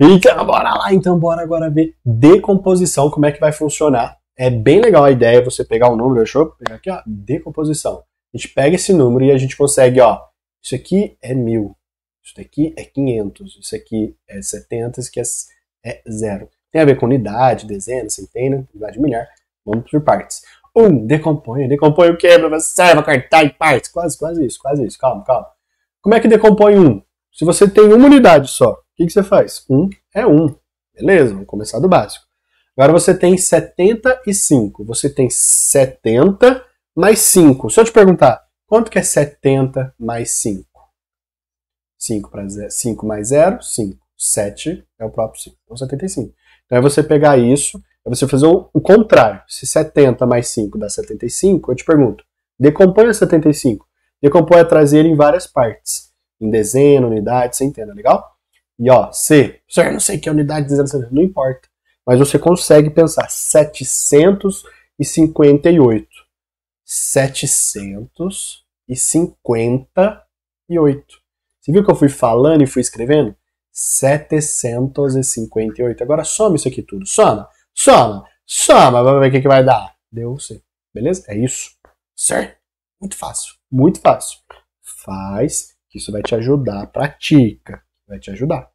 Então, bora lá, então bora agora ver decomposição, como é que vai funcionar. É bem legal a ideia você pegar um número, deixa eu pegar aqui, ó, decomposição. A gente pega esse número e a gente consegue, ó, isso aqui é mil, isso aqui é 500, isso aqui é 70, isso aqui é, é, zero. Tem a ver com unidade, dezena, centena, unidade milhar. Vamos por partes. Um, decompõe. Decompõe o quê, professor? Vai cortar em partes. Quase, quase isso, quase isso. Calma, calma. Como é que decompõe um? Se você tem uma unidade só, que, que você faz? 1 é 1. Beleza, vamos começar do básico. Agora você tem 75. Você tem 70 mais 5. Se eu te perguntar, quanto que é 70 mais 5? 5, para 5 mais 0, 5. 7 é o próprio 5. Então 75. Então é você pegar isso, é você fazer o, o contrário. Se 70 mais 5 dá 75, eu te pergunto, decomponha 75. Decompõe Decomponha é trazer em várias partes. Em dezena, unidade, centena, legal? E ó, C, sir, não sei que unidade de zero, não importa. Mas você consegue pensar 758. 758. Você viu que eu fui falando e fui escrevendo? 758. Agora some isso aqui tudo. Soma, soma, soma. Vamos ver o que, que vai dar. Deu C. Beleza? É isso. Certo? Muito fácil. Muito fácil. Faz, que isso vai te ajudar. Pratica. Vai te ajudar.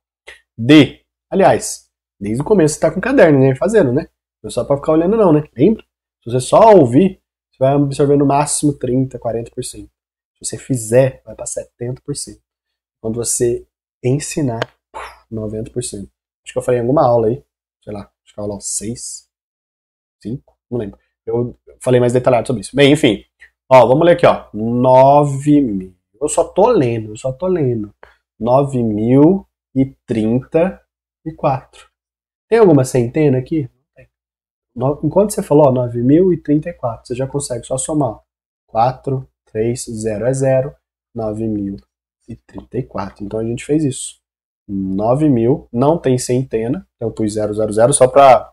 D. Aliás, desde o começo você está com o caderno, né? Fazendo, né? Não é só para ficar olhando, não, né? Lembra? Se você só ouvir, você vai absorver no máximo 30%, 40%. Se você fizer, vai para 70%. Quando você ensinar, 90%. Acho que eu falei em alguma aula aí, sei lá, acho que a aula 6, 5, não lembro. Eu falei mais detalhado sobre isso. Bem, enfim. Ó, vamos ler aqui, ó. 9 mil. Eu só tô lendo, eu só tô lendo. 9 mil e 34. Tem alguma centena aqui? Enquanto você falou 9.034, você já consegue só somar. 4, 3, 0 é 0, 9.034. Então a gente fez isso. 9.000, não tem centena, então eu pus 000 só para...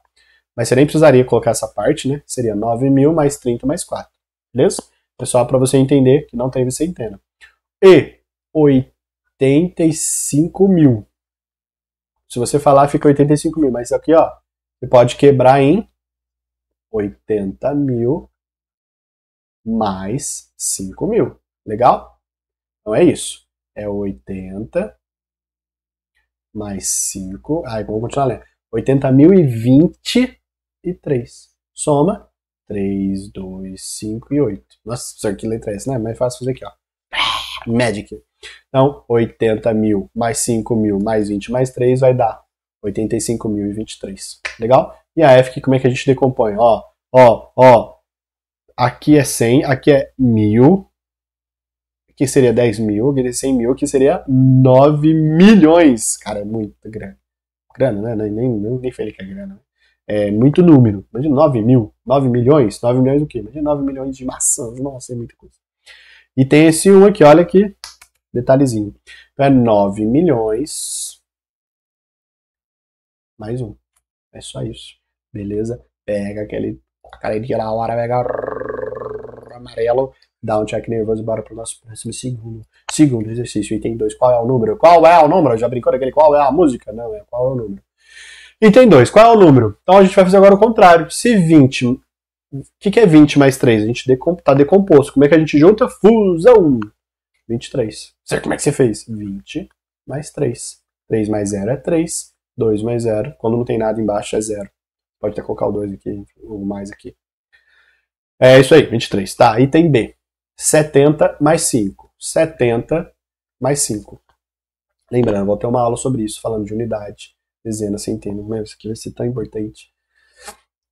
Mas você nem precisaria colocar essa parte, né? Seria 9.000 mais 30 mais 4, beleza? Pessoal, é para você entender que não teve centena. E 85 mil. Se você falar, fica 85 mil, mas aqui, ó, você pode quebrar em 80 mil mais 5 mil. Legal? Então é isso. É 80 mais 5. Aí ah, vamos continuar lendo. 80 mil e 23. Soma 3, 2, 5 e 8. Nossa, só que letra né? é essa, né? Mais fácil fazer aqui, ó. Magic. Então, 80 mil mais 5 mil mais 20 mais 3 vai dar 85.023. Legal? E a F, como é que a gente decompõe? Ó, ó, ó. Aqui é 100, aqui é 1.000. Aqui seria 10 mil, aqui é 100 mil, aqui seria 9 milhões. Cara, é muita grana. Grana, né? Nem, nem, nem falei que é grana. Né? É muito número. Imagina 9 mil. 9 milhões? 9 milhões o quê? Imagina 9 milhões de maçãs. Nossa, é muita coisa. E tem esse um aqui, olha aqui detalhezinho. Então é 9 milhões mais um. É só isso. Beleza? Pega aquele carinha lá, hora pega amarelo, dá um check nervoso e bora pro nosso próximo segundo. Segundo exercício, item 2. Qual é o número? Qual é o número? Já brincou daquele qual é a música? Não, é qual é o número. Item 2. Qual é o número? Então a gente vai fazer agora o contrário. Se 20. O que, que é 20 mais 3? A gente está decomposto. Como é que a gente junta? Fusão. 23. Você, como é que você fez? 20 mais 3. 3 mais 0 é 3. 2 mais 0. Quando não tem nada embaixo é 0. Pode até colocar o 2 aqui, ou mais aqui. É isso aí, 23. Tá, item B. 70 mais 5. 70 mais 5. Lembrando, vou ter uma aula sobre isso, falando de unidade, dezena, centena. Mas isso aqui vai ser tão importante.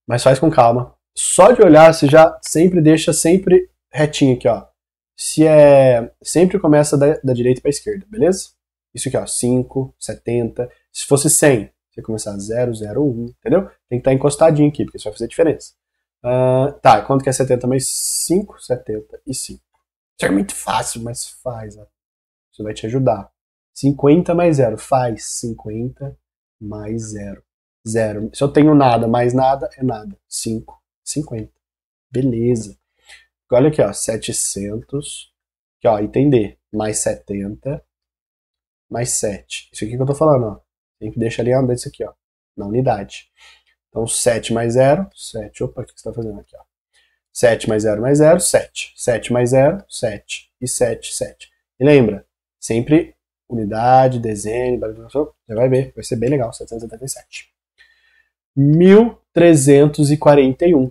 Mas faz com calma. Só de olhar, você já sempre deixa sempre retinho aqui, ó se é. Sempre começa da, da direita para a esquerda, beleza? Isso aqui, ó, 5, 70. Se fosse 100, você ia começar 0, 0, 1, entendeu? Tem que estar tá encostadinho aqui, porque isso vai fazer diferença. Uh, tá, quanto que é 70 mais 5? 75. Isso é muito fácil, mas faz. Ó. Né? Isso vai te ajudar. 50 mais 0, faz 50 mais 0. 0. Se eu tenho nada mais nada, é nada. 5, 50. Beleza. Olha aqui, ó, 700, aqui, ó, item D, mais 70, mais 7. Isso aqui que eu tô falando, ó. Tem que deixar alinhado isso aqui, ó, na unidade. Então, 7 mais 0, 7, opa, o que você tá fazendo aqui, ó? 7 mais 0 mais 0, 7. 7 mais 0, 7. E 7, 7. E lembra, sempre unidade, desenho, você vai ver, vai ser bem legal, 777. 1341.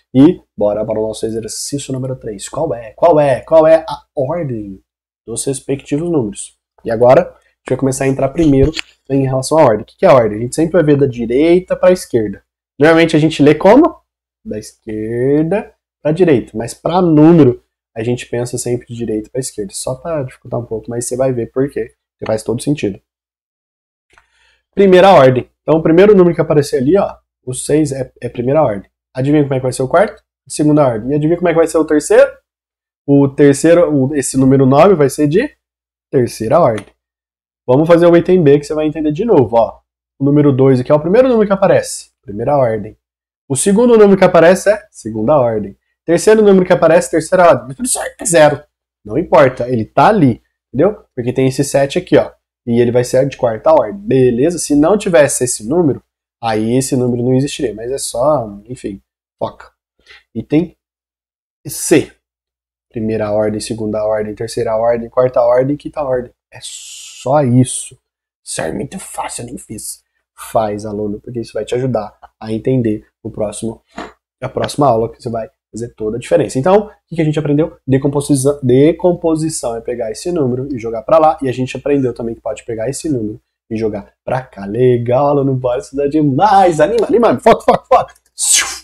E bora para o nosso exercício número 3. Qual é? Qual é? Qual é a ordem dos respectivos números? E agora, a gente vai começar a entrar primeiro em relação à ordem. O que é a ordem? A gente sempre vai ver da direita para a esquerda. Normalmente a gente lê como? Da esquerda para a direita. Mas para número, a gente pensa sempre de direita para esquerda. Só para dificultar um pouco, mas você vai ver por quê. faz todo sentido. Primeira ordem. Então, o primeiro número que aparecer ali, ó, o 6 é, é primeira ordem. Adivinha como é que vai ser o quarto? segunda ordem. E adivinha como é que vai ser o terceiro? O terceiro, esse número 9 vai ser de terceira ordem. Vamos fazer o item B que você vai entender de novo. Ó. O número 2 aqui é o primeiro número que aparece. Primeira ordem. O segundo número que aparece é segunda ordem. Terceiro número que aparece, terceira ordem. Tudo certo, é zero. Não importa, ele tá ali, entendeu? Porque tem esse 7 aqui, ó. E ele vai ser de quarta ordem. Beleza? Se não tivesse esse número, aí esse número não existiria, mas é só, enfim, foca. Item C. Primeira ordem, segunda ordem, terceira ordem, quarta ordem, quinta ordem. É só isso. Isso é muito fácil, eu nem fiz. Faz, aluno, porque isso vai te ajudar a entender o próximo, a próxima aula que você vai fazer toda a diferença. Então, o que a gente aprendeu? Decomposição, decomposição é pegar esse número e jogar para lá, e a gente aprendeu também que pode pegar esse número e jogar pra cá. Legal, aluno, bora estudar demais. Anima, anima, foto, foto, foto.